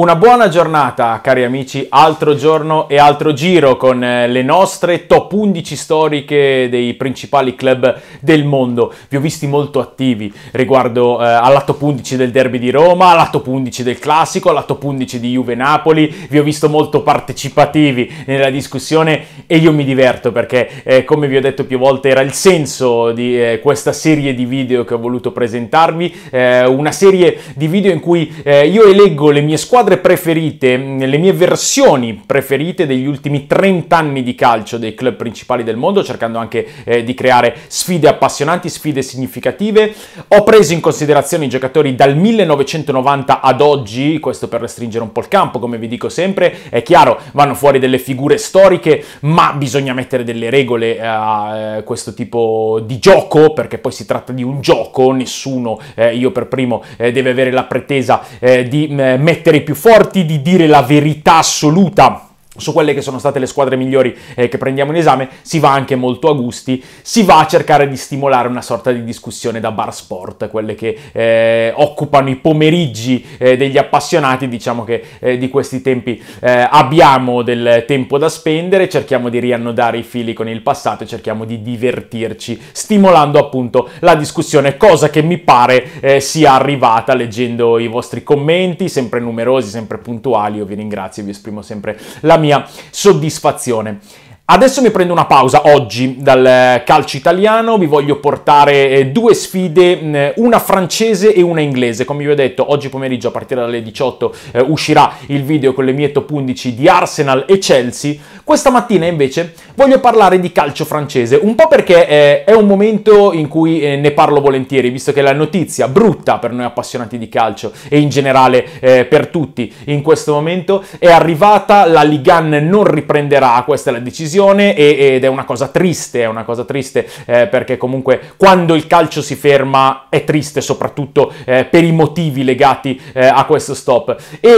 Una buona giornata cari amici, altro giorno e altro giro con eh, le nostre top 11 storiche dei principali club del mondo. Vi ho visti molto attivi riguardo eh, alla top 11 del derby di Roma, alla top 11 del classico, alla top 11 di Juve Napoli, vi ho visto molto partecipativi nella discussione e io mi diverto perché eh, come vi ho detto più volte era il senso di eh, questa serie di video che ho voluto presentarvi, eh, una serie di video in cui eh, io eleggo le mie squadre squadre preferite, le mie versioni preferite degli ultimi 30 anni di calcio dei club principali del mondo, cercando anche eh, di creare sfide appassionanti, sfide significative. Ho preso in considerazione i giocatori dal 1990 ad oggi, questo per restringere un po' il campo, come vi dico sempre. È chiaro, vanno fuori delle figure storiche, ma bisogna mettere delle regole eh, a eh, questo tipo di gioco, perché poi si tratta di un gioco, nessuno, eh, io per primo, eh, deve avere la pretesa di mettere i più forti di dire la verità assoluta su quelle che sono state le squadre migliori eh, che prendiamo in esame, si va anche molto a gusti, si va a cercare di stimolare una sorta di discussione da bar sport, quelle che eh, occupano i pomeriggi eh, degli appassionati, diciamo che eh, di questi tempi eh, abbiamo del tempo da spendere, cerchiamo di riannodare i fili con il passato e cerchiamo di divertirci, stimolando appunto la discussione, cosa che mi pare eh, sia arrivata leggendo i vostri commenti, sempre numerosi, sempre puntuali, io vi ringrazio e vi esprimo sempre la mia mia soddisfazione. Adesso mi prendo una pausa oggi dal eh, calcio italiano, vi voglio portare eh, due sfide, mm, una francese e una inglese. Come vi ho detto, oggi pomeriggio a partire dalle 18 eh, uscirà il video con le mie top 11 di Arsenal e Chelsea. Questa mattina invece voglio parlare di calcio francese, un po' perché è un momento in cui ne parlo volentieri, visto che la notizia brutta per noi appassionati di calcio e in generale per tutti in questo momento è arrivata, la Ligan non riprenderà, questa è la decisione passione e, ed è una cosa triste, è una cosa triste eh, perché comunque quando il calcio si ferma è triste soprattutto eh, per i motivi legati eh, a questo stop e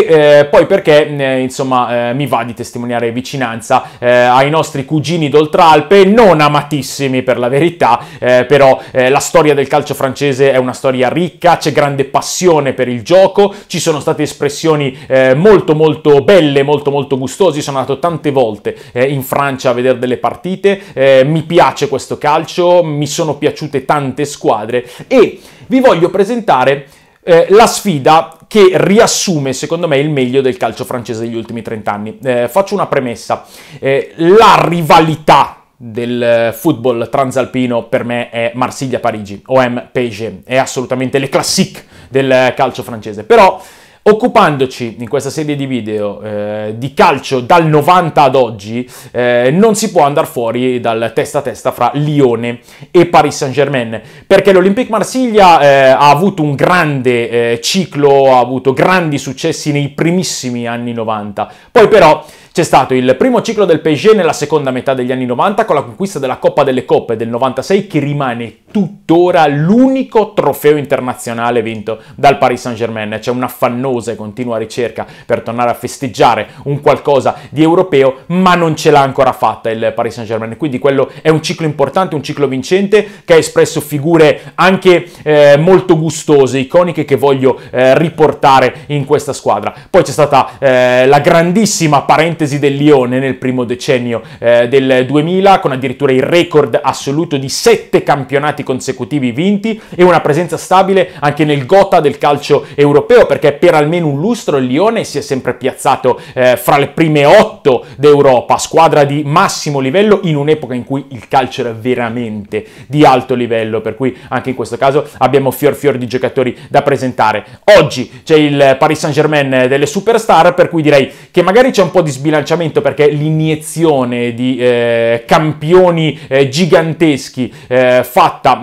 eh, poi perché eh, insomma eh, mi va di testimoniare vicinanza ai nostri cugini d'Oltralpe non amatissimi per la verità però la storia del calcio francese è una storia ricca c'è grande passione per il gioco ci sono state espressioni molto molto belle molto molto gustose sono andato tante volte in Francia a vedere delle partite, eh, mi piace questo calcio, mi sono piaciute tante squadre e vi voglio presentare eh, la sfida che riassume secondo me il meglio del calcio francese degli ultimi 30 anni. Eh, faccio una premessa, eh, la rivalità del football transalpino per me è Marsiglia-Parigi, OM-PSG, è assolutamente le classique del calcio francese, però Occupandoci in questa serie di video eh, di calcio dal 90 ad oggi, eh, non si può andare fuori dal testa a testa fra Lione e Paris Saint-Germain, perché l'Olympique Marsiglia eh, ha avuto un grande eh, ciclo, ha avuto grandi successi nei primissimi anni 90. Poi però c'è stato il primo ciclo del PSG nella seconda metà degli anni 90 con la conquista della Coppa delle Coppe del 96 che rimane tuttora l'unico trofeo internazionale vinto dal Paris Saint-Germain. C'è un'affannosa e continua ricerca per tornare a festeggiare un qualcosa di europeo, ma non ce l'ha ancora fatta il Paris Saint-Germain. Quindi quello è un ciclo importante, un ciclo vincente che ha espresso figure anche eh, molto gustose, iconiche che voglio eh, riportare in questa squadra. Poi c'è stata eh, la grandissima parentesi del Lione nel primo decennio eh, del 2000 con addirittura il record assoluto di sette campionati campionati consecutivi vinti e una presenza stabile anche nel gota del calcio europeo, perché per almeno un lustro il Lione si è sempre piazzato eh, fra le prime otto d'Europa, squadra di massimo livello in un'epoca in cui il calcio era veramente di alto livello, per cui anche in questo caso abbiamo fior fior di giocatori da presentare. Oggi c'è il Paris Saint-Germain delle superstar, per cui direi che magari c'è un po' di sbilanciamento perché l'iniezione di eh, campioni eh, giganteschi eh, fatta realtà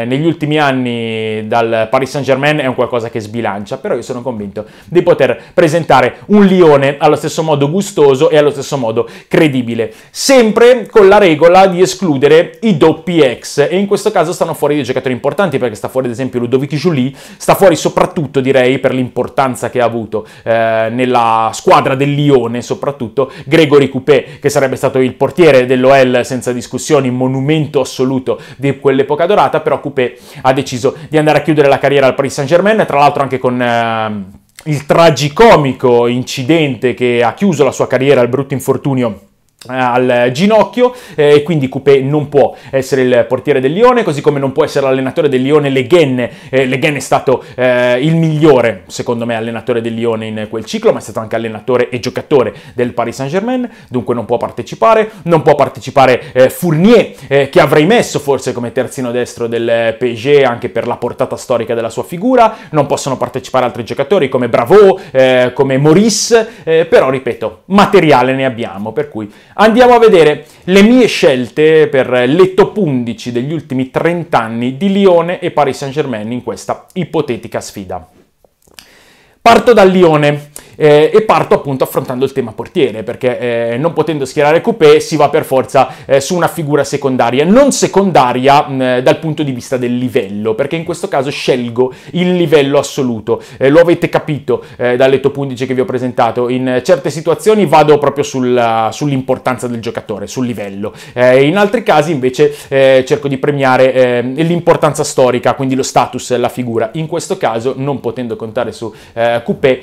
eh, negli ultimi anni dal Paris Saint Germain è un qualcosa che sbilancia, però io sono convinto di poter presentare un Lione allo stesso modo gustoso e allo stesso modo credibile, sempre con la regola di escludere i doppi ex e in questo caso stanno fuori dei giocatori importanti perché sta fuori ad esempio Ludovic Julie, sta fuori soprattutto direi per l'importanza che ha avuto eh, nella squadra del Lione, soprattutto Gregory Coupé che sarebbe stato il portiere dell'OL senza discussioni, monumento assoluto di quell'epoca dorata, però Coupé ha deciso di andare a chiudere la carriera al Paris Saint-Germain, tra l'altro anche con... Eh, il tragicomico incidente che ha chiuso la sua carriera, il brutto infortunio eh, al ginocchio eh, quindi Coupé non può essere il portiere del Lione così come non può essere l'allenatore del Lione Le Leghen eh, Leghen è stato eh, il migliore secondo me allenatore del Lione in quel ciclo ma è stato anche allenatore e giocatore del Paris Saint Germain dunque non può partecipare non può partecipare eh, Fournier eh, che avrei messo forse come terzino destro del eh, PSG anche per la portata storica della sua figura non possono partecipare altri giocatori come Bravo come Maurice però ripeto materiale ne abbiamo per cui Andiamo a vedere le mie scelte per le top 11 degli ultimi 30 anni di Lione e Paris Saint-Germain in questa ipotetica sfida. Parto dal Lione eh, e parto appunto affrontando il tema portiere, perché eh, non potendo schierare Coupé si va per forza eh, su una figura secondaria, non secondaria mh, dal punto di vista del livello, perché in questo caso scelgo il livello assoluto, eh, lo avete capito eh, dalle top 11 che vi ho presentato, in certe situazioni vado proprio sul, sull'importanza del giocatore, sul livello, eh, in altri casi invece cerco di premiare l'importanza storica, quindi lo status, la figura, in questo caso non potendo contare su eh, Coupé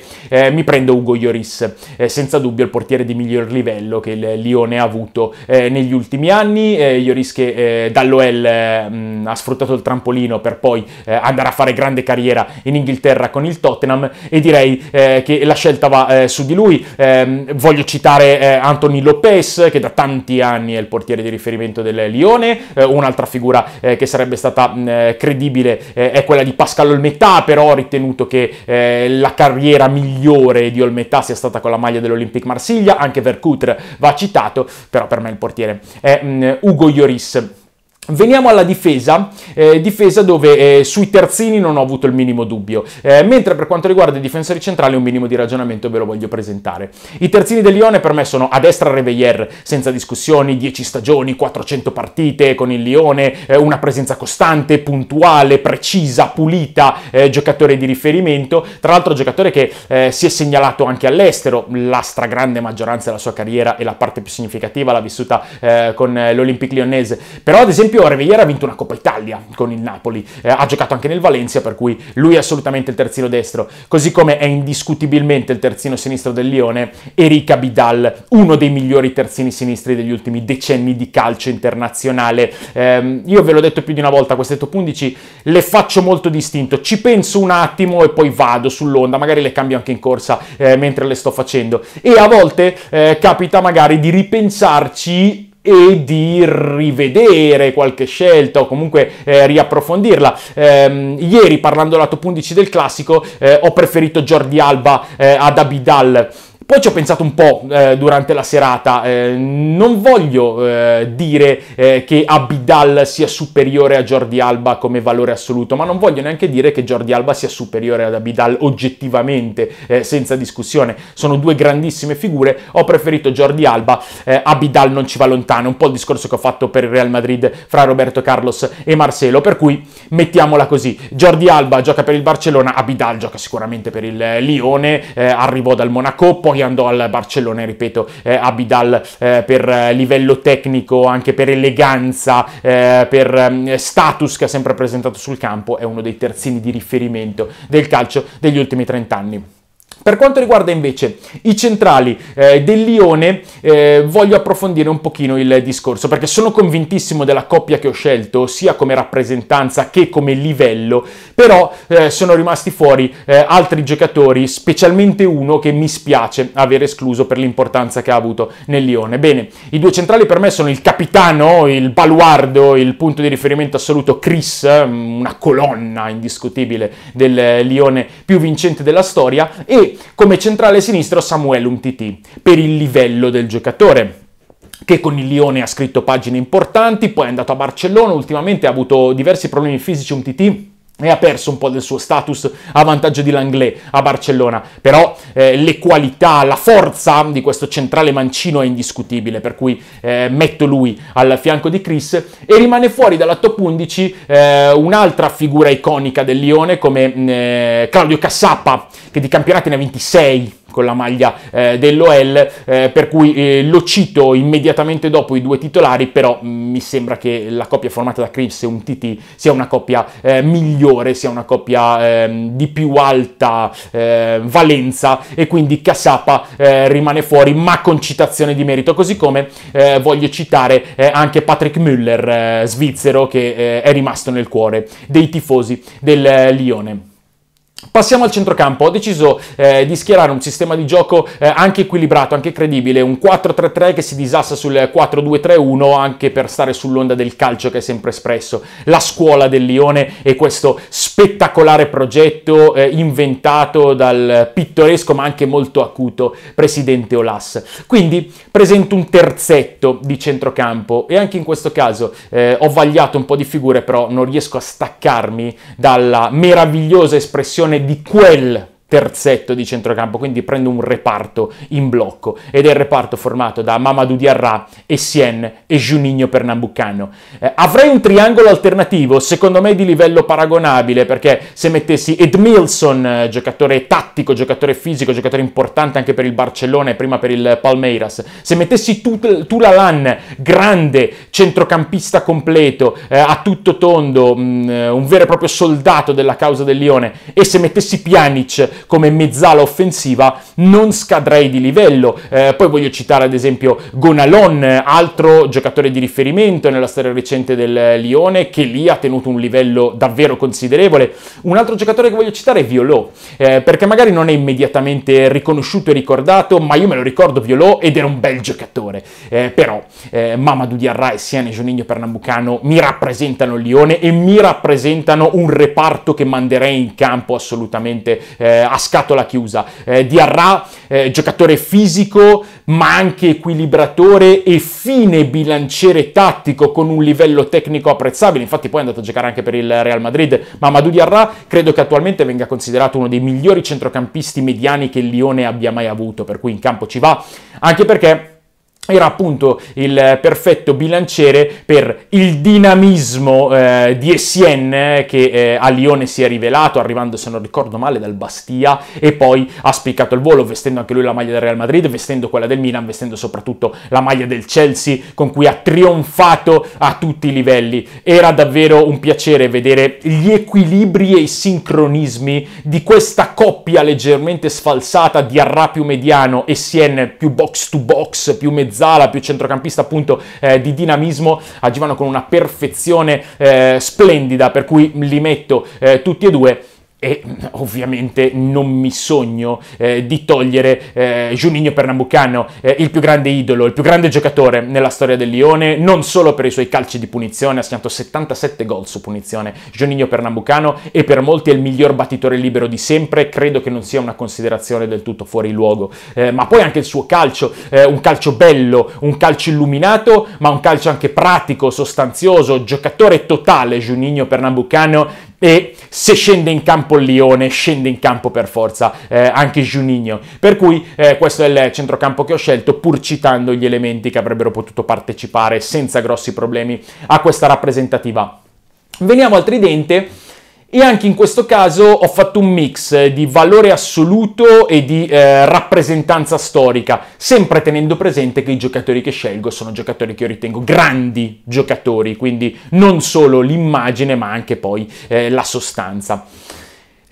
mi prendo mettendo Ugo Ioris, eh, senza dubbio il portiere di miglior livello che il Lione ha avuto eh, negli ultimi anni, eh, Lloris che eh, dall'OL mh, mm, ha sfruttato il trampolino per poi eh, andare a fare grande carriera in Inghilterra con il Tottenham e direi eh, che la scelta va su di lui. Ehm, voglio citare Anthony Lopez che da tanti anni è il portiere di riferimento del Lione, un'altra figura che sarebbe stata mh, mm, credibile è quella di Pascal Olmetà, però ho ritenuto che la carriera migliore di Viol Metà sia stata con la maglia dell'Olympique Marsiglia, anche Vercutre va citato, però per me il portiere è um, mm, Ugo Ioris. Veniamo alla difesa, eh, difesa dove eh, sui terzini non ho avuto il minimo dubbio, eh, mentre per quanto riguarda i difensori centrali un minimo di ragionamento ve lo voglio presentare. I terzini del Lione per me sono a destra Reveiller, senza discussioni, 10 stagioni, 400 partite con il Lione, eh, una presenza costante, puntuale, precisa, pulita, eh, giocatore di riferimento, tra l'altro giocatore che eh, si è segnalato anche all'estero, la stragrande maggioranza della sua carriera e la parte più significativa l'ha vissuta con l'Olympique Lionese, però ad esempio esempio Revegliera ha vinto una Coppa Italia con il Napoli, eh, ha giocato anche nel Valencia, per cui lui è assolutamente il terzino destro, così come è indiscutibilmente il terzino sinistro del Lione, Erika Bidal, uno dei migliori terzini sinistri degli ultimi decenni di calcio internazionale. Eh, io ve l'ho detto più di una volta, queste top 11 le faccio molto distinto, ci penso un attimo e poi vado sull'onda, magari le cambio anche in corsa eh, mentre le sto facendo. E a volte eh, capita magari di ripensarci e di rivedere qualche scelta o comunque eh, riapprofondirla. Ehm, ieri parlando lato 11 del classico eh, ho preferito Jordi Alba eh, ad Abidal poi ci ho pensato un po' eh, durante la serata, eh, non voglio eh, dire eh, che Abidal sia superiore a Jordi Alba come valore assoluto, ma non voglio neanche dire che Jordi Alba sia superiore ad Abidal oggettivamente, eh, senza discussione. Sono due grandissime figure, ho preferito Jordi Alba, eh, Abidal non ci va lontano, un po' il discorso che ho fatto per il Real Madrid fra Roberto Carlos e Marcelo, per cui mettiamola così, Jordi Alba gioca per il Barcellona, Abidal gioca sicuramente per il Lione, arrivò dal Monaco, poi poi andò al Barcellona, ripeto, eh, Abidal eh, per eh, livello tecnico, anche per eleganza, eh, per mm, status che ha sempre presentato sul campo, è uno dei terzini di riferimento del calcio degli ultimi 30 anni. Per quanto riguarda invece i centrali eh, del Lione, eh, voglio approfondire un pochino il discorso perché sono convintissimo della coppia che ho scelto, sia come rappresentanza che come livello, però eh, sono rimasti fuori eh, altri giocatori, specialmente uno che mi spiace aver escluso per l'importanza che ha avuto nel Lione. Bene, i due centrali per me sono il capitano, il baluardo, il punto di riferimento assoluto Chris, mm, una colonna indiscutibile del Lione più vincente della storia e come centrale sinistro Samuel Umtiti per il livello del giocatore che con il Lione ha scritto pagine importanti, poi è andato a Barcellona, ultimamente ha avuto diversi problemi fisici Umtiti e ha perso un po' del suo status a vantaggio di Langlais a Barcellona, però eh, le qualità, la forza di questo centrale mancino è indiscutibile, per cui eh, metto lui al fianco di Chris e rimane fuori dalla top 11 eh, un'altra figura iconica del Lione come mm, eh, Claudio Cassappa che di campionati ne ha 26 con la maglia eh, dell'OL, eh, per cui eh, lo cito immediatamente dopo i due titolari, però mm, mi sembra che la coppia formata da Crips e un TT sia una coppia eh, migliore, sia una coppia ehm, di più alta ehm, valenza e quindi Casapa eh, rimane fuori, ma con citazione di merito, così come eh, voglio citare anche Patrick Müller, svizzero, che è rimasto nel cuore dei tifosi del Lione. Passiamo al centrocampo, ho deciso eh, di schierare un sistema di gioco eh, anche equilibrato, anche credibile, un 4-3-3 che si disassa sul 4-2-3-1 anche per stare sull'onda del calcio che è sempre espresso, la scuola del Lione e questo spettacolare progetto eh, inventato dal pittoresco ma anche molto acuto presidente Olas. Quindi presento un terzetto di centrocampo e anche in questo caso eh, ho vagliato un po' di figure però non riesco a staccarmi dalla meravigliosa espressione di quel terzetto di centrocampo, quindi prendo un reparto in blocco ed è il reparto formato da Mamadou Diarra, Essien e Juninho Pernambucano. Eh, avrei un triangolo alternativo, secondo me di livello paragonabile, perché se mettessi Edmilson, eh, giocatore tattico, giocatore fisico, giocatore importante anche per il Barcellona e prima per il Palmeiras, se mettessi Tulalan, grande centrocampista completo, eh, a tutto tondo, mh, mm, eh, un vero e proprio soldato della causa del Lione, e se mettessi Pjanic, come mezzala offensiva non scadrei di livello. Eh, poi voglio citare ad esempio Gonalon, altro giocatore di riferimento nella storia recente del Lione, che lì ha tenuto un livello davvero considerevole. Un altro giocatore che voglio citare è Violò, eh, perché magari non è immediatamente riconosciuto e ricordato, ma io me lo ricordo Violò ed era un bel giocatore. Eh, però eh, Mamadou Diarra e Siane Giuninho Pernambucano mi rappresentano il Lione e mi rappresentano un reparto che manderei in campo assolutamente eh, a scatola chiusa. Eh, Diarra, eh, giocatore fisico, ma anche equilibratore e fine bilanciere tattico con un livello tecnico apprezzabile. Infatti, poi è andato a giocare anche per il Real Madrid. Ma Madou Diarra credo che attualmente venga considerato uno dei migliori centrocampisti mediani che il Lione abbia mai avuto. Per cui in campo ci va, anche perché era appunto il eh, perfetto bilanciere per il dinamismo eh, di Essien eh, che eh, a Lione si è rivelato arrivando se non ricordo male dal Bastia e poi ha spiccato il volo vestendo anche lui la maglia del Real Madrid, vestendo quella del Milan, vestendo soprattutto la maglia del Chelsea con cui ha trionfato a tutti i livelli. Era davvero un piacere vedere gli equilibri e i sincronismi di questa coppia leggermente sfalsata di Arrapio mediano, Essien più box to box, più mezzano mezzala, più centrocampista appunto eh, di dinamismo, agivano con una perfezione eh, splendida, per cui li metto eh, tutti e due e mm, ovviamente non mi sogno eh, di togliere eh, Juninho Pernambucano, eh, il più grande idolo, il più grande giocatore nella storia del Lione, non solo per i suoi calci di punizione, ha segnato 77 gol su punizione, Juninho Pernambucano e per molti è il miglior battitore libero di sempre, credo che non sia una considerazione del tutto fuori luogo, eh, ma poi anche il suo calcio, eh, un calcio bello, un calcio illuminato, ma un calcio anche pratico, sostanzioso, giocatore totale Juninho Pernambucano e se scende in campo il Lione scende in campo per forza eh, anche Juninho per cui eh, questo è il centrocampo che ho scelto pur citando gli elementi che avrebbero potuto partecipare senza grossi problemi a questa rappresentativa veniamo al tridente e anche in questo caso ho fatto un mix eh, di valore assoluto e di eh, rappresentanza storica, sempre tenendo presente che i giocatori che scelgo sono giocatori che io ritengo grandi giocatori, quindi non solo l'immagine ma anche poi eh, la sostanza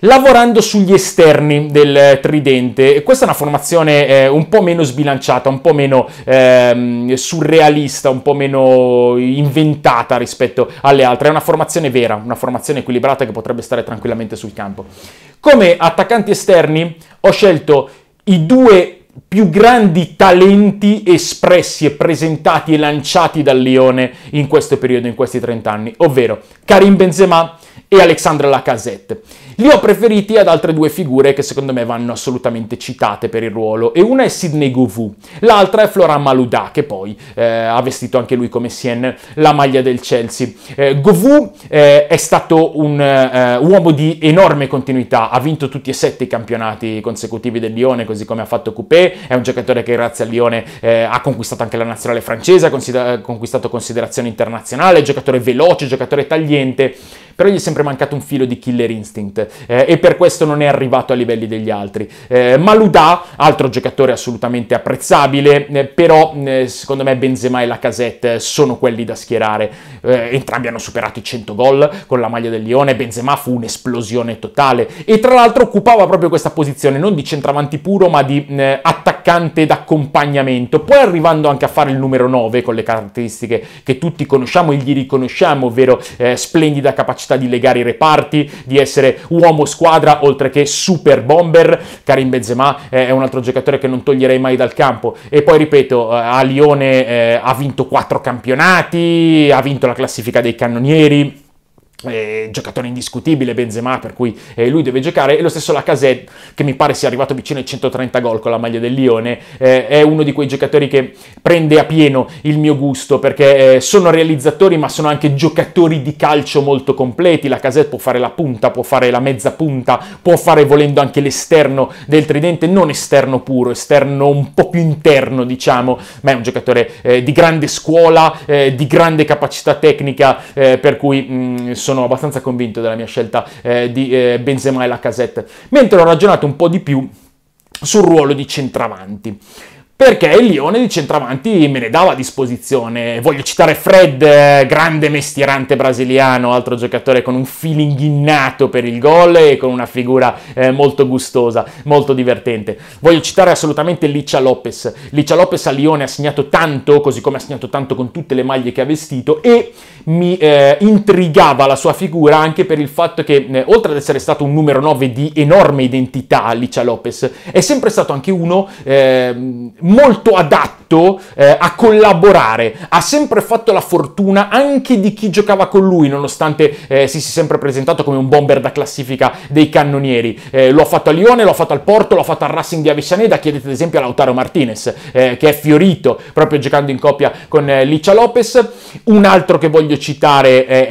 lavorando sugli esterni del eh, tridente. Questa è una formazione eh, un po' meno sbilanciata, un po' meno ehm, surrealista, un po' meno inventata rispetto alle altre. È una formazione vera, una formazione equilibrata che potrebbe stare tranquillamente sul campo. Come attaccanti esterni ho scelto i due più grandi talenti espressi e presentati e lanciati dal Lione in questo periodo, in questi 30 anni, ovvero Karim Benzema e Alexandre Lacazette. Li ho preferiti ad altre due figure che secondo me vanno assolutamente citate per il ruolo e una è Sidney Govou, l'altra è Florent Malouda che poi eh, ha vestito anche lui come Sien la maglia del Chelsea. Eh, Govou eh, è stato un eh, uomo di enorme continuità, ha vinto tutti e sette i campionati consecutivi del Lione così come ha fatto Coupé, è un giocatore che grazie al Lione eh, ha conquistato anche la nazionale francese, ha consider- conquistato considerazione internazionale, giocatore veloce, giocatore tagliente, però gli è sempre mancato un filo di killer instinct eh, e per questo non è arrivato ai livelli degli altri. Eh, Maluda, altro giocatore assolutamente apprezzabile, eh, però eh, secondo me Benzema e Lacazette sono quelli da schierare. Eh, entrambi hanno superato i 100 gol con la maglia del Lione, Benzema fu un'esplosione totale e tra l'altro occupava proprio questa posizione, non di centravanti puro, ma di eh, attaccante d'accompagnamento, poi arrivando anche a fare il numero 9 con le caratteristiche che tutti conosciamo e gli riconosciamo, ovvero splendida capacità di legare i reparti, di essere un uomo squadra oltre che super bomber. Karim Benzema eh, è un altro giocatore che non toglierei mai dal campo. E poi ripeto, eh, a Lione eh, ha vinto quattro campionati, ha vinto la classifica dei cannonieri eh, giocatore indiscutibile Benzema per cui eh, lui deve giocare e lo stesso Lacazette che mi pare sia arrivato vicino ai 130 gol con la maglia del Lione eh, è uno di quei giocatori che prende a pieno il mio gusto perché eh, sono realizzatori ma sono anche giocatori di calcio molto completi Lacazette può fare la punta può fare la mezza punta può fare volendo anche l'esterno del tridente non esterno puro esterno un po' più interno diciamo ma è un giocatore eh, di grande scuola eh, di grande capacità tecnica per cui mh, mm, sono abbastanza convinto della mia scelta eh, di eh, Benzema e Lacazette, mentre ho ragionato un po' di più sul ruolo di centravanti perché il Lione di centravanti me ne dava a disposizione. Voglio citare Fred, eh, grande mestierante brasiliano, altro giocatore con un feeling innato per il gol e con una figura eh, molto gustosa, molto divertente. Voglio citare assolutamente Licia Lopez. Licia Lopez a Lione ha segnato tanto, così come ha segnato tanto con tutte le maglie che ha vestito e mi eh, intrigava la sua figura anche per il fatto che, eh, oltre ad essere stato un numero 9 di enorme identità, Licia Lopez, è sempre stato anche uno ehm, molto adatto eh, a collaborare, ha sempre fatto la fortuna anche di chi giocava con lui, nonostante eh, si sia sempre presentato come un bomber da classifica dei cannonieri. Eh, lo ha fatto a Lione, lo ha fatto al Porto, lo ha fatto al Racing di Avellaneda, chiedete ad esempio a Lautaro Martinez, eh, che è fiorito proprio giocando in coppia con eh, Licia Lopez. Un altro che voglio citare è,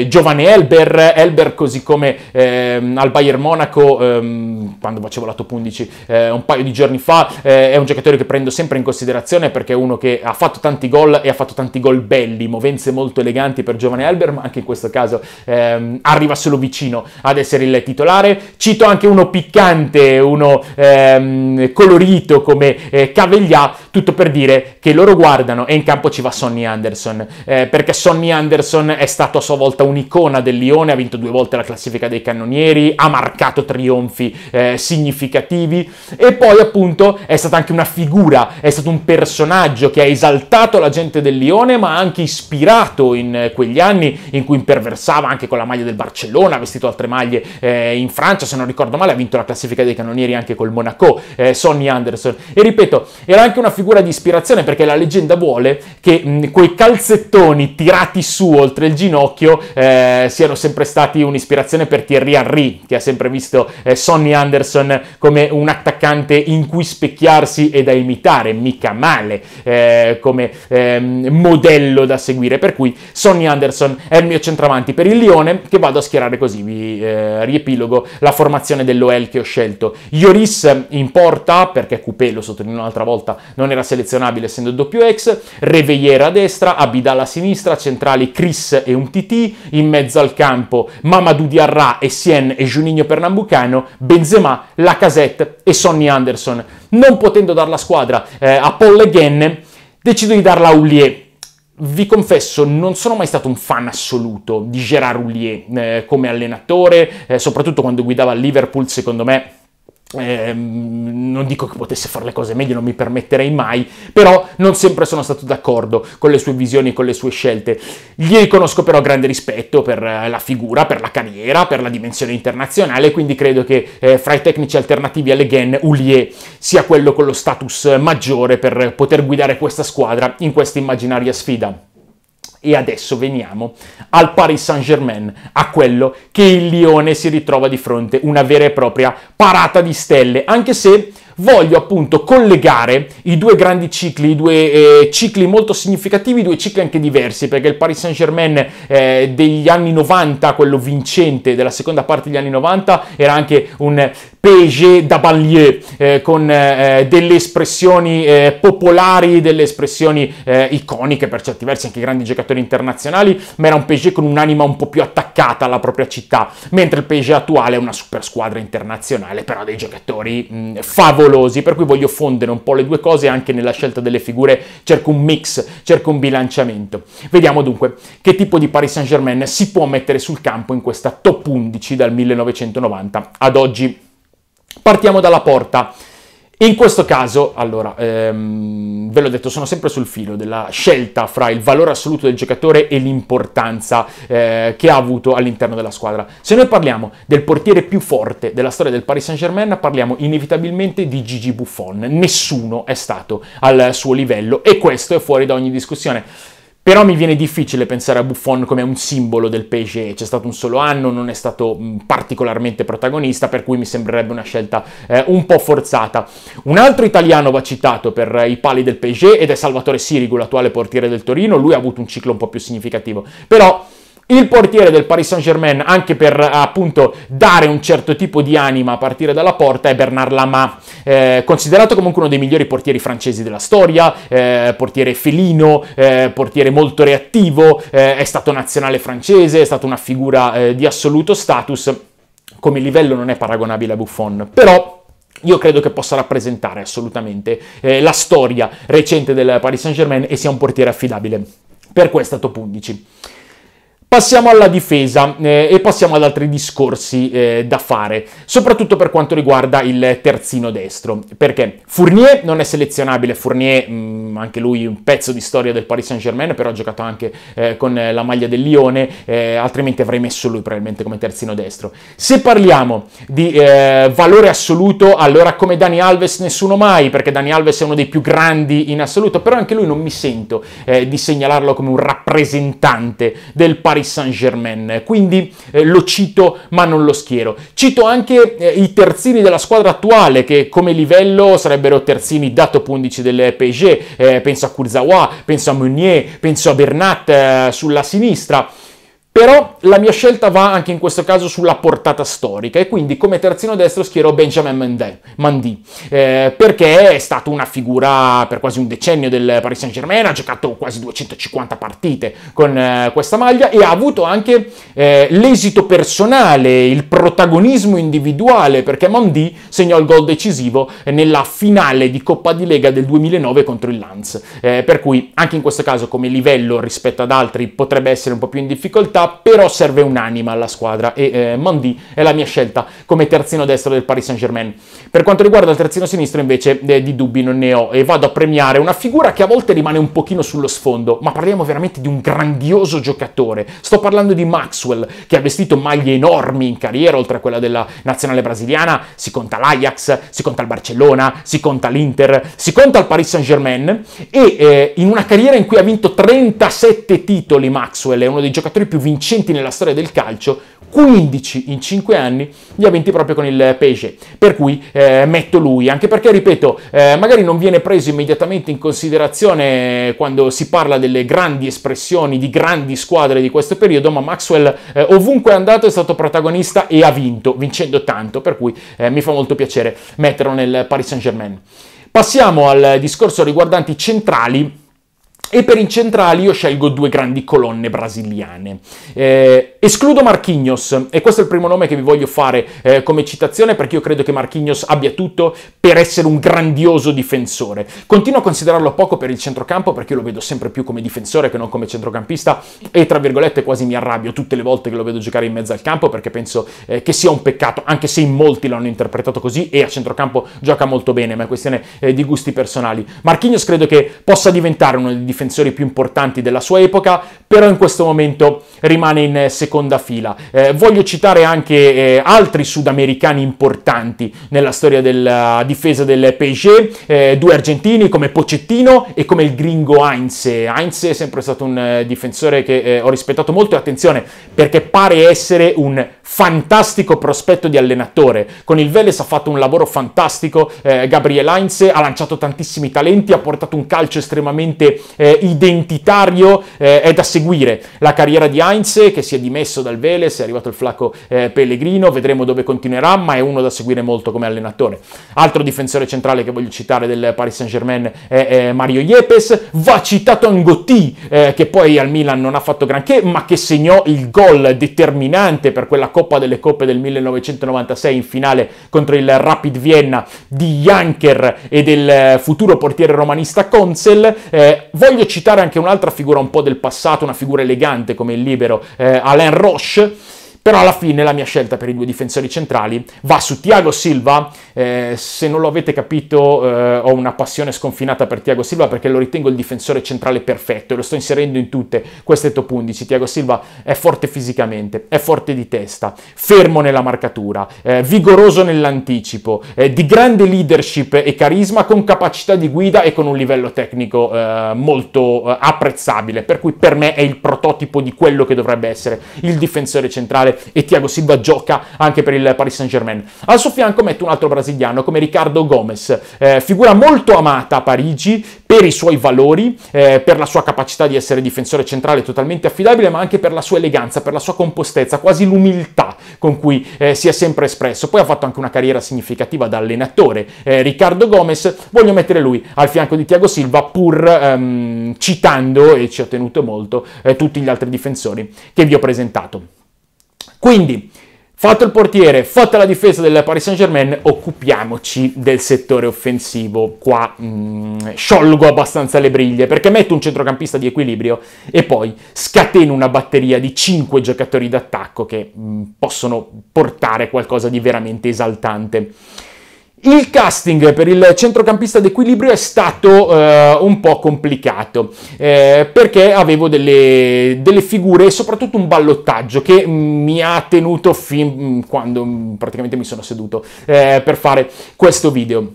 è Giovane Elber, Elber così come ehm, al Bayern Monaco, ehm, quando facevo la top 11 eh, un paio di giorni fa, è un giocatore che prendo sempre in considerazione perché è uno che ha fatto tanti gol e ha fatto tanti gol belli, movenze molto eleganti per giovane Albert, ma anche in questo caso ehm, arriva solo vicino ad essere il titolare. Cito anche uno piccante, uno ehm, colorito come eh, Caveglia, tutto per dire che loro guardano e in campo ci va Sonny Anderson, eh, perché Sonny Anderson è stato a sua volta un'icona del Lione, ha vinto due volte la classifica dei cannonieri, ha marcato trionfi eh, significativi e poi appunto è stata anche una figura, è stato un personaggio che ha esaltato la gente del Lione, ma anche ispirato in quegli anni in cui imperversava anche con la maglia del Barcellona, ha vestito altre maglie eh, in Francia, se non ricordo male ha vinto la classifica dei cannonieri anche col Monaco, eh, Sonny Anderson. E ripeto, era anche una figura figura di ispirazione perché la leggenda vuole che mh, quei calzettoni tirati su oltre il ginocchio eh, siano sempre stati un'ispirazione per Thierry Henry, che ha sempre visto eh, Sonny Anderson come un attaccante in cui specchiarsi e da imitare, mica male, eh, come ehm, modello da seguire. Per cui Sonny Anderson è il mio centravanti per il Lione, che vado a schierare così, vi eh, riepilogo la formazione dell'OL che ho scelto. Ioris in porta, perché Coupé, sottolineo un'altra volta, non non era selezionabile essendo il doppio ex, Reveillera a destra, Abidal a sinistra, centrali Chris e un TT, in mezzo al campo Mamadou Diarra, Essien e Juninho Pernambucano, Benzema, Lacazette e Sonny Anderson. Non potendo dar la squadra eh, a Paul Le Guin, decido di darla a Ullier vi confesso, non sono mai stato un fan assoluto di Gérard Houllier eh, come allenatore, eh, soprattutto quando guidava Liverpool, secondo me eh, non dico che potesse fare le cose meglio, non mi permetterei mai, però non sempre sono stato d'accordo con le sue visioni e con le sue scelte. Gli riconosco però grande rispetto per eh, la figura, per la carriera, per la dimensione internazionale, quindi credo che eh, fra i tecnici alternativi alle Gen Ulier sia quello con lo status maggiore per poter guidare questa squadra in questa immaginaria sfida. E adesso veniamo al Paris Saint-Germain, a quello che il Lione si ritrova di fronte, una vera e propria parata di stelle, anche se voglio appunto collegare i due grandi cicli, i due eh, cicli molto significativi, i due cicli anche diversi, perché il Paris Saint-Germain eh, degli anni 90, quello vincente della seconda parte degli anni 90, era anche un Pege da banlieue, eh, con eh, eh, delle espressioni eh, popolari, delle espressioni eh, iconiche per certi versi, anche grandi giocatori internazionali, ma era un Pege con un'anima un po' più attaccata alla propria città, mentre il Pege attuale è una super squadra internazionale, però dei giocatori mh, mm, favolosi, per cui voglio fondere un po' le due cose anche nella scelta delle figure, cerco un mix, cerco un bilanciamento. Vediamo dunque che tipo di Paris Saint-Germain si può mettere sul campo in questa top 11 dal 1990 ad oggi. Partiamo dalla porta. In questo caso, allora, ehm, ve l'ho detto, sono sempre sul filo della scelta fra il valore assoluto del giocatore e l'importanza eh, che ha avuto all'interno della squadra. Se noi parliamo del portiere più forte della storia del Paris Saint-Germain, parliamo inevitabilmente di Gigi Buffon. Nessuno è stato al suo livello e questo è fuori da ogni discussione. Però mi viene difficile pensare a Buffon come un simbolo del PSG, c'è stato un solo anno, non è stato mm, particolarmente protagonista, per cui mi sembrerebbe una scelta eh, un po' forzata. Un altro italiano va citato per eh, i pali del PSG ed è Salvatore Sirigu, l'attuale portiere del Torino, lui ha avuto un ciclo un po' più significativo, però il portiere del Paris Saint-Germain, anche per appunto dare un certo tipo di anima a partire dalla porta, è Bernard Lama, eh, considerato comunque uno dei migliori portieri francesi della storia, eh, portiere felino, eh, portiere molto reattivo, eh, è stato nazionale francese, è stata una figura eh, di assoluto status, come livello non è paragonabile a Buffon, però io credo che possa rappresentare assolutamente eh, la storia recente del Paris Saint-Germain e sia un portiere affidabile. Per questo top 11. Passiamo alla difesa eh, e passiamo ad altri discorsi eh, da fare, soprattutto per quanto riguarda il terzino destro, perché Fournier non è selezionabile, Fournier mh, mm, anche lui un pezzo di storia del Paris Saint-Germain, però ha giocato anche eh, con la maglia del Lione, eh, altrimenti avrei messo lui probabilmente come terzino destro. Se parliamo di eh, valore assoluto, allora come Dani Alves nessuno mai, perché Dani Alves è uno dei più grandi in assoluto, però anche lui non mi sento eh, di segnalarlo come un rappresentante del Paris Paris Saint-Germain, quindi eh, lo cito ma non lo schiero. Cito anche eh, i terzini della squadra attuale che come livello sarebbero terzini da top 11 del PSG, eh, penso a Kurzawa, penso a Meunier, penso a Bernat eh, sulla sinistra. Però la mia scelta va anche in questo caso sulla portata storica e quindi come terzino destro schiero Benjamin Mandy eh, perché è stato una figura per quasi un decennio del Paris Saint Germain, ha giocato quasi 250 partite con eh, questa maglia e ha avuto anche eh, l'esito personale, il protagonismo individuale, perché Mandy segnò il gol decisivo nella finale di Coppa di Lega del 2009 contro il Lanz, eh, per cui anche in questo caso come livello rispetto ad altri potrebbe essere un po' più in difficoltà, però serve un'anima alla squadra e eh, Mandy è la mia scelta come terzino destro del Paris Saint-Germain. Per quanto riguarda il terzino sinistro invece eh, di dubbi non ne ho e vado a premiare una figura che a volte rimane un pochino sullo sfondo, ma parliamo veramente di un grandioso giocatore. Sto parlando di Maxwell che ha vestito maglie enormi in carriera, oltre a quella della nazionale brasiliana, si conta l'Ajax, si conta il Barcellona, si conta l'Inter, si conta il Paris Saint-Germain e eh, in una carriera in cui ha vinto 37 titoli Maxwell è uno dei giocatori più vincenti vincenti nella storia del calcio, 15 in 5 anni li ha vinti proprio con il Pege, per cui eh, metto lui, anche perché ripeto, eh, magari non viene preso immediatamente in considerazione quando si parla delle grandi espressioni di grandi squadre di questo periodo, ma Maxwell eh, ovunque è andato è stato protagonista e ha vinto, vincendo tanto, per cui eh, mi fa molto piacere metterlo nel Paris Saint-Germain. Passiamo al discorso riguardanti centrali e per i centrali io scelgo due grandi colonne brasiliane. Eh, escludo Marquinhos, e questo è il primo nome che vi voglio fare eh, come citazione perché io credo che Marquinhos abbia tutto per essere un grandioso difensore. Continuo a considerarlo poco per il centrocampo perché io lo vedo sempre più come difensore che non come centrocampista e tra virgolette quasi mi arrabbio tutte le volte che lo vedo giocare in mezzo al campo perché penso eh, che sia un peccato, anche se in molti l'hanno interpretato così e a centrocampo gioca molto bene, ma è questione eh, di gusti personali. Marquinhos credo che possa diventare uno dei difensori più importanti della sua epoca, però in questo momento rimane in eh, seconda fila. Eh, voglio citare anche eh, altri sudamericani importanti nella storia della eh, difesa del PSG, eh, due argentini come Pocettino e come il gringo Heinz. Heinz è sempre stato un eh, difensore che ho rispettato molto e attenzione perché pare essere un fantastico prospetto di allenatore. Con il Vélez ha fatto un lavoro fantastico, Gabriel Heinz ha lanciato tantissimi talenti, ha portato un calcio estremamente eh, identitario eh, è da seguire. La carriera di Heinz, che si è dimesso dal Vélez, è arrivato il flacco eh, Pellegrino, vedremo dove continuerà, ma è uno da seguire molto come allenatore. Altro difensore centrale che voglio citare del Paris Saint-Germain è, eh, Mario Yepes, va citato Angotti, eh, che poi al Milan non ha fatto granché, ma che segnò il gol determinante per quella Coppa delle Coppe del 1996 in finale contro il Rapid Vienna di Janker e del eh, futuro portiere romanista Conzel. Eh, Voglio citare anche un'altra figura un po' del passato, una figura elegante come il libero eh, Alain Roche, però alla fine la mia scelta per i due difensori centrali va su Tiago Silva, eh, se non lo avete capito eh, ho una passione sconfinata per Tiago Silva perché lo ritengo il difensore centrale perfetto e lo sto inserendo in tutte queste top 11. Tiago Silva è forte fisicamente, è forte di testa, fermo nella marcatura, eh, vigoroso nell'anticipo, di grande leadership e carisma con capacità di guida e con un livello tecnico eh, molto eh, apprezzabile, per cui per me è il prototipo di quello che dovrebbe essere il difensore centrale titolare e Thiago Silva gioca anche per il Paris Saint-Germain. Al suo fianco metto un altro brasiliano come Riccardo Gomes, eh, figura molto amata a Parigi per i suoi valori, eh, per la sua capacità di essere difensore centrale totalmente affidabile, ma anche per la sua eleganza, per la sua compostezza, quasi l'umiltà con cui eh, si è sempre espresso. Poi ha fatto anche una carriera significativa da allenatore. Eh, Riccardo Gomez, voglio mettere lui al fianco di Tiago Silva pur ehm, citando, e ci ho tenuto molto, eh, tutti gli altri difensori che vi ho presentato. Quindi, fatto il portiere, fatta la difesa del Paris Saint-Germain, occupiamoci del settore offensivo. Qua mh, mm, sciolgo abbastanza le briglie perché metto un centrocampista di equilibrio e poi scateno una batteria di 5 giocatori d'attacco che mh, mm, possono portare qualcosa di veramente esaltante. Il casting per il centrocampista d'equilibrio è stato eh, un po' complicato eh, perché avevo delle, delle, figure e soprattutto un ballottaggio che mm, mi ha tenuto fin mm, quando mm, praticamente mi sono seduto eh, per fare questo video.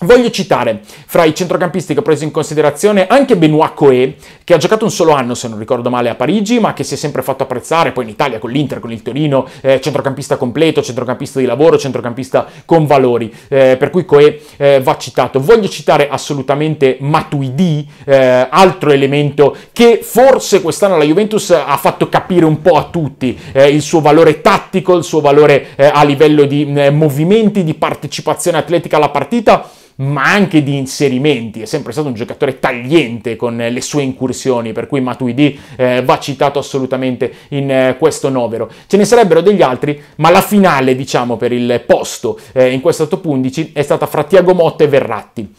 Voglio citare fra i centrocampisti che ho preso in considerazione anche Benoît Coe, che ha giocato un solo anno, se non ricordo male, a Parigi, ma che si è sempre fatto apprezzare poi in Italia con l'Inter, con il Torino, eh, centrocampista completo, centrocampista di lavoro, centrocampista con valori, eh, per cui Coe eh, va citato. Voglio citare assolutamente Matuidi, eh, altro elemento che forse quest'anno la Juventus ha fatto capire un po' a tutti eh, il suo valore tattico, il suo valore eh, a livello di movimenti, di partecipazione atletica alla partita ma anche di inserimenti. È sempre stato un giocatore tagliente con eh, le sue incursioni, per cui Matuidi eh, va citato assolutamente in eh, questo novero. Ce ne sarebbero degli altri, ma la finale, diciamo, per il posto eh, in questo top 11 è stata fra Tiago Motta e Verratti.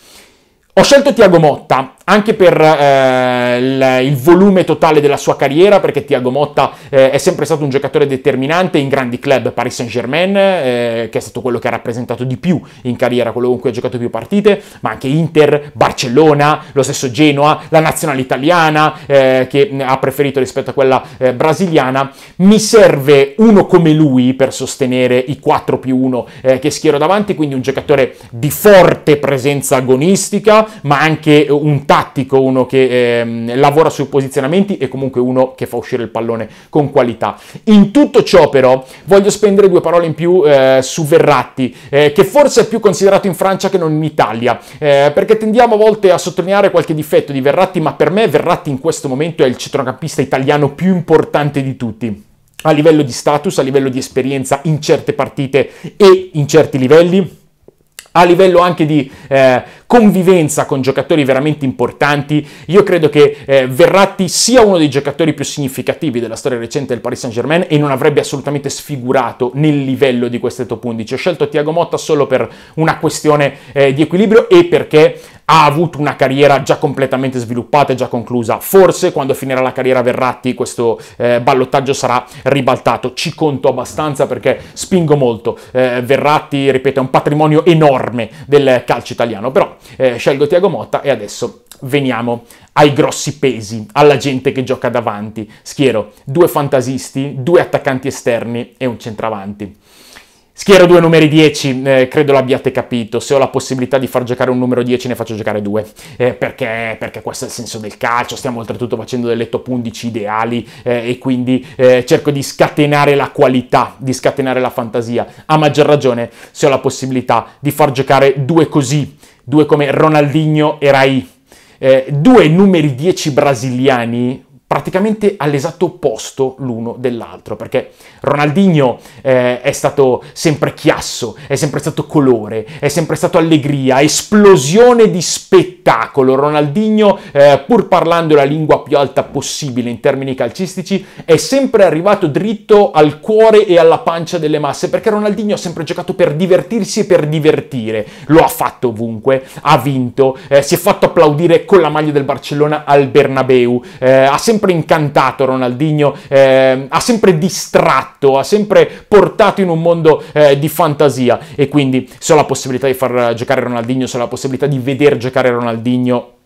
Ho scelto Tiago Motta anche per eh, il, volume totale della sua carriera, perché Tiago Motta eh, è sempre stato un giocatore determinante in grandi club, Paris Saint-Germain, eh, che è stato quello che ha rappresentato di più in carriera, quello con cui ha giocato più partite, ma anche Inter, Barcellona, lo stesso Genoa, la nazionale italiana, eh, che ha preferito rispetto a quella eh, brasiliana. Mi serve uno come lui per sostenere i 4 più 1 eh, che schiero davanti, quindi un giocatore di forte presenza agonistica, ma anche un tattico, uno che eh, lavora sui posizionamenti e comunque uno che fa uscire il pallone con qualità. In tutto ciò però voglio spendere due parole in più eh, su Verratti, eh, che forse è più considerato in Francia che non in Italia, eh, perché tendiamo a volte a sottolineare qualche difetto di Verratti, ma per me Verratti in questo momento è il centrocampista italiano più importante di tutti a livello di status, a livello di esperienza in certe partite e in certi livelli a livello anche di eh, convivenza con giocatori veramente importanti. Io credo che eh, Verratti sia uno dei giocatori più significativi della storia recente del Paris Saint-Germain e non avrebbe assolutamente sfigurato nel livello di queste top 11. Ho scelto Thiago Motta solo per una questione eh, di equilibrio e perché ha avuto una carriera già completamente sviluppata e già conclusa. Forse quando finirà la carriera Verratti questo eh, ballottaggio sarà ribaltato. Ci conto abbastanza perché spingo molto. Eh, Verratti, ripeto, è un patrimonio enorme del calcio italiano, però eh, scelgo Tiago Motta e adesso veniamo ai grossi pesi, alla gente che gioca davanti. Schiero, due fantasisti, due attaccanti esterni e un centravanti. Schiero due numeri 10, eh, credo l'abbiate capito. Se ho la possibilità di far giocare un numero 10 ne faccio giocare due. Eh, perché? Perché questo è il senso del calcio. Stiamo oltretutto facendo delle top 11 ideali eh, e quindi eh, cerco di scatenare la qualità, di scatenare la fantasia. A maggior ragione se ho la possibilità di far giocare due così, due come Ronaldinho e Rai. Eh, due numeri 10 brasiliani praticamente all'esatto opposto l'uno dell'altro, perché Ronaldinho eh, è stato sempre chiasso, è sempre stato colore, è sempre stato allegria, esplosione di spettacolo. Ronaldinho, eh, pur parlando la lingua più alta possibile in termini calcistici, è sempre arrivato dritto al cuore e alla pancia delle masse, perché Ronaldinho ha sempre giocato per divertirsi e per divertire. Lo ha fatto ovunque, ha vinto, eh, si è fatto applaudire con la maglia del Barcellona al Bernabeu, eh, ha sempre sempre incantato Ronaldinho, eh, ha sempre distratto, ha sempre portato in un mondo eh, di fantasia e quindi se ho la possibilità di far giocare Ronaldinho, se ho la possibilità di veder giocare Ronaldinho,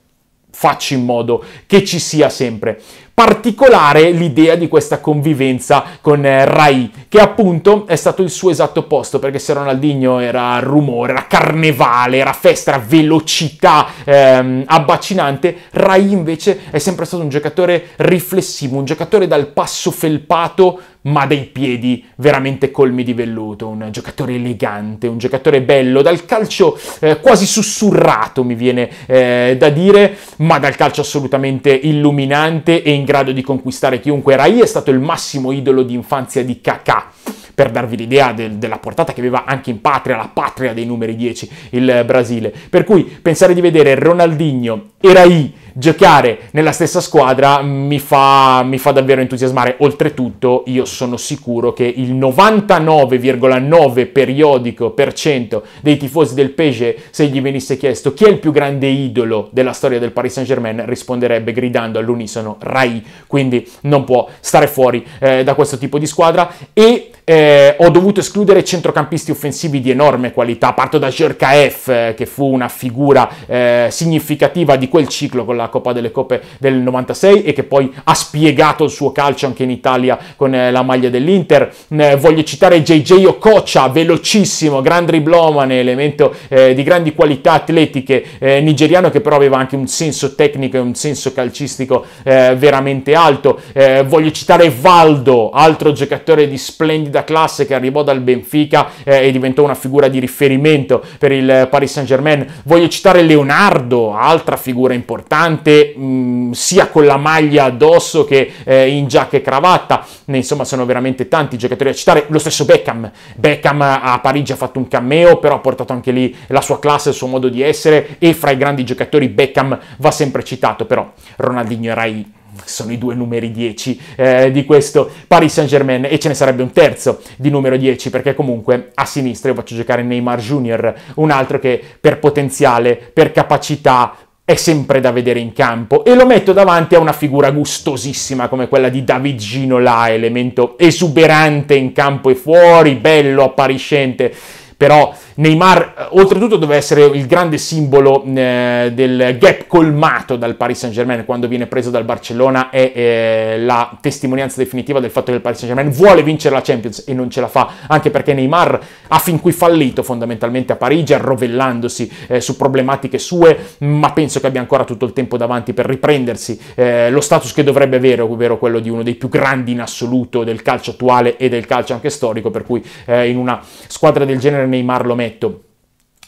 faccio in modo che ci sia sempre. Particolare l'idea di questa convivenza con eh, Rai, che appunto è stato il suo esatto opposto, perché se Ronaldinho era rumore, era carnevale, era festa, era velocità ehm, abbacinante, Rai invece è sempre stato un giocatore riflessivo, un giocatore dal passo felpato ma dei piedi veramente colmi di velluto, un giocatore elegante, un giocatore bello, dal calcio eh, quasi sussurrato mi viene eh, da dire, ma dal calcio assolutamente illuminante e in grado di conquistare chiunque. Rai è stato il massimo idolo di infanzia di Kakà per darvi l'idea del, della portata che aveva anche in patria, la patria dei numeri 10, il Brasile. Per cui pensare di vedere Ronaldinho e Rai giocare nella stessa squadra mi fa, mi fa davvero entusiasmare. Oltretutto, io sono sicuro che il 99,9 periodico per cento dei tifosi del Pege, se gli venisse chiesto chi è il più grande idolo della storia del Paris Saint-Germain, risponderebbe gridando all'unisono Rai. Quindi non può stare fuori eh, da questo tipo di squadra. E eh, ho dovuto escludere centrocampisti offensivi di enorme qualità. Parto da Jerka F, eh, che fu una figura eh, significativa di quel ciclo con la la Coppa delle Coppe del 96 e che poi ha spiegato il suo calcio anche in Italia con eh, la maglia dell'Inter. voglio citare JJ Okocha, velocissimo, gran driblomane, elemento eh, di grandi qualità atletiche, eh, nigeriano che però aveva anche un senso tecnico e un senso calcistico veramente alto. voglio citare Valdo, altro giocatore di splendida classe che arrivò dal Benfica e diventò una figura di riferimento per il Paris Saint-Germain. Voglio citare Leonardo, altra figura importante costante mh, mm, sia con la maglia addosso che eh, in giacca e cravatta, insomma sono veramente tanti giocatori da citare, lo stesso Beckham, Beckham a Parigi ha fatto un cameo, però ha portato anche lì la sua classe, il suo modo di essere e fra i grandi giocatori Beckham va sempre citato, però Ronaldinho e Rai sono i due numeri 10 eh, di questo Paris Saint Germain e ce ne sarebbe un terzo di numero 10 perché comunque a sinistra io faccio giocare Neymar Junior un altro che per potenziale, per capacità, è sempre da vedere in campo e lo metto davanti a una figura gustosissima come quella di David Ginola, elemento esuberante in campo e fuori, bello, appariscente però Neymar eh, oltretutto doveva essere il grande simbolo eh, del gap colmato dal Paris Saint Germain quando viene preso dal Barcellona è eh, la testimonianza definitiva del fatto che il Paris Saint Germain vuole vincere la Champions e non ce la fa, anche perché Neymar ha fin qui fallito fondamentalmente a Parigi arrovellandosi eh, su problematiche sue, ma penso che abbia ancora tutto il tempo davanti per riprendersi eh, lo status che dovrebbe avere, ovvero quello di uno dei più grandi in assoluto del calcio attuale e del calcio anche storico, per cui eh, in una squadra del genere Neymar lo metto.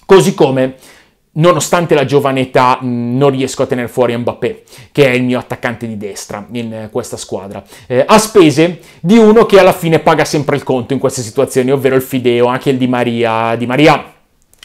Così come nonostante la giovane età non riesco a tenere fuori Mbappé, che è il mio attaccante di destra in eh, questa squadra, eh, a spese di uno che alla fine paga sempre il conto in queste situazioni, ovvero il Fideo, anche il Di Maria. Di Maria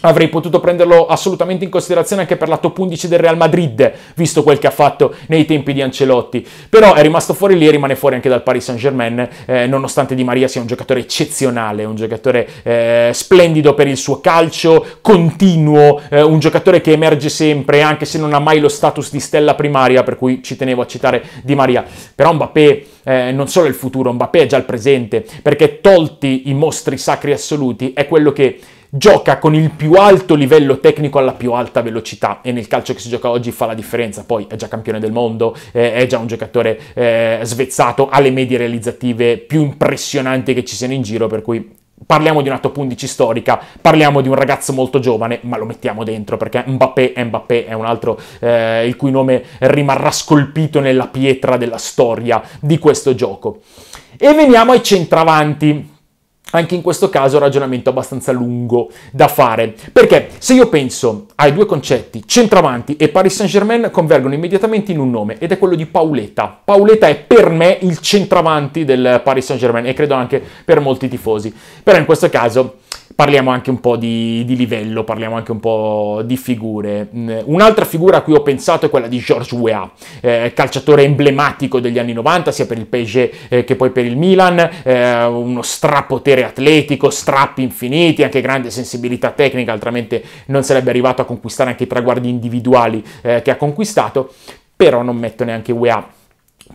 Avrei potuto prenderlo assolutamente in considerazione anche per la top 11 del Real Madrid, visto quel che ha fatto nei tempi di Ancelotti. Però è rimasto fuori lì e rimane fuori anche dal Paris Saint-Germain, eh, nonostante Di Maria sia un giocatore eccezionale, un giocatore eh, splendido per il suo calcio, continuo, eh, un giocatore che emerge sempre, anche se non ha mai lo status di stella primaria, per cui ci tenevo a citare Di Maria. Però Mbappé eh, non solo è il futuro, Mbappé è già il presente, perché tolti i mostri sacri assoluti è quello che gioca con il più alto livello tecnico alla più alta velocità e nel calcio che si gioca oggi fa la differenza, poi è già campione del mondo, eh, è già un giocatore eh, svezzato, ha le medie realizzative più impressionanti che ci siano in giro, per cui parliamo di una top 11 storica, parliamo di un ragazzo molto giovane, ma lo mettiamo dentro perché Mbappé è Mbappé, è un altro eh, il cui nome rimarrà scolpito nella pietra della storia di questo gioco. E veniamo ai centravanti. Anche in questo caso un ragionamento abbastanza lungo da fare, perché se io penso ai due concetti, centravanti e Paris Saint-Germain convergono immediatamente in un nome ed è quello di Pauletta. Pauletta è per me il centravanti del Paris Saint-Germain e credo anche per molti tifosi. Però in questo caso parliamo anche un po' di, di livello, parliamo anche un po' di figure. Mm, un'altra figura a cui ho pensato è quella di George Weah, eh, calciatore emblematico degli anni 90, sia per il PSG eh, che poi per il Milan, eh, uno strapotere atletico, strappi infiniti, anche grande sensibilità tecnica, altrimenti non sarebbe arrivato a conquistare anche i traguardi individuali eh, che ha conquistato, però non metto neanche Weah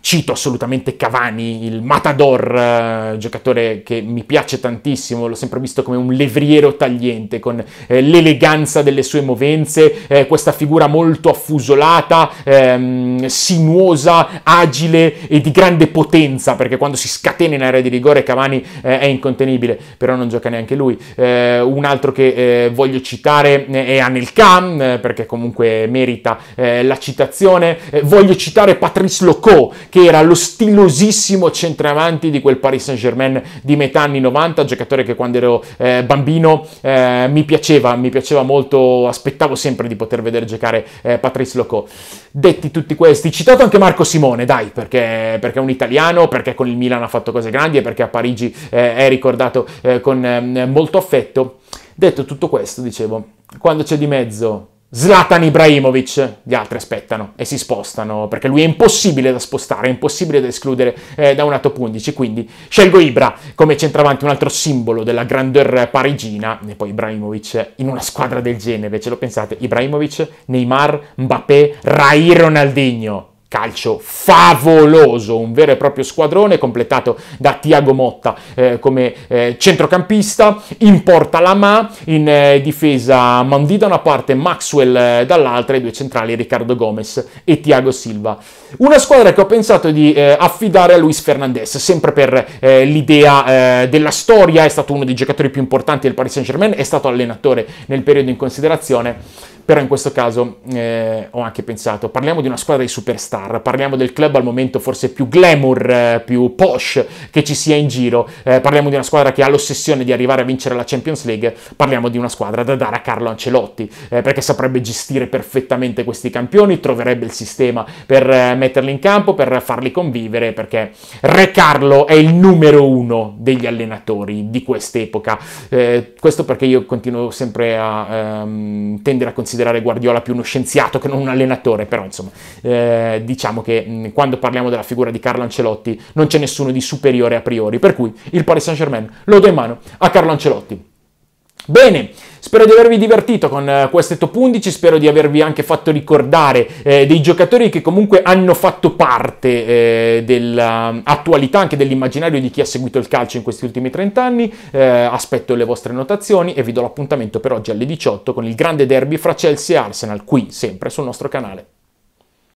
cito assolutamente Cavani, il Matador, eh, giocatore che mi piace tantissimo, l'ho sempre visto come un levriero tagliente, con eh, l'eleganza delle sue movenze, eh, questa figura molto affusolata, ehm, sinuosa, agile e di grande potenza, perché quando si scatena in area di rigore Cavani eh, è incontenibile, però non gioca neanche lui. Eh, un altro che eh, voglio citare è Anel Khan, perché comunque merita la citazione. voglio citare Patrice Locot, che era lo stilosissimo centravanti di quel Paris Saint-Germain di metà anni 90, giocatore che quando ero eh, bambino eh, mi piaceva, mi piaceva molto, aspettavo sempre di poter vedere giocare eh, Patrice Locot. Detti tutti questi, citato anche Marco Simone, dai, perché, perché, è un italiano, perché con il Milan ha fatto cose grandi e perché a Parigi eh, è ricordato eh, con ehm, molto affetto. Detto tutto questo, dicevo, quando c'è di mezzo Zlatan Ibrahimovic, gli altri aspettano e si spostano, perché lui è impossibile da spostare, è impossibile da escludere eh, da un top 11, quindi scelgo Ibra come centravanti, un altro simbolo della grandeur parigina, e poi Ibrahimovic in una squadra del genere, ce lo pensate, Ibrahimovic, Neymar, Mbappé, Rai Ronaldinho, calcio favoloso, un vero e proprio squadrone completato da Tiago Motta eh, come eh, centrocampista, in porta Lamà, in eh, difesa Mandi da una parte, Maxwell eh, dall'altra, i due centrali Riccardo Gomez e Tiago Silva. Una squadra che ho pensato di eh, affidare a Luis Fernandez, sempre per eh, l'idea della storia, è stato uno dei giocatori più importanti del Paris Saint Germain, è stato allenatore nel periodo in considerazione però in questo caso eh, ho anche pensato, parliamo di una squadra di superstar, parliamo del club al momento forse più glamour, eh, più posh che ci sia in giro, eh, parliamo di una squadra che ha l'ossessione di arrivare a vincere la Champions League, parliamo di una squadra da dare a Carlo Ancelotti, eh, perché saprebbe gestire perfettamente questi campioni, troverebbe il sistema per eh, metterli in campo, per farli convivere, perché Re Carlo è il numero uno degli allenatori di quest'epoca. Eh, questo perché io continuo sempre a ehm, tendere a considerare considerare Guardiola più uno scienziato che non un allenatore, però insomma, eh, diciamo che mh, mm, quando parliamo della figura di Carlo Ancelotti non c'è nessuno di superiore a priori, per cui il Paris Saint-Germain lo do in mano a Carlo Ancelotti. Bene, Spero di avervi divertito con eh, queste top 11, spero di avervi anche fatto ricordare eh, dei giocatori che comunque hanno fatto parte eh, dell'attualità, anche dell'immaginario di chi ha seguito il calcio in questi ultimi 30 anni. Eh, aspetto le vostre notazioni e vi do l'appuntamento per oggi alle 18 con il grande derby fra Chelsea e Arsenal qui sempre sul nostro canale.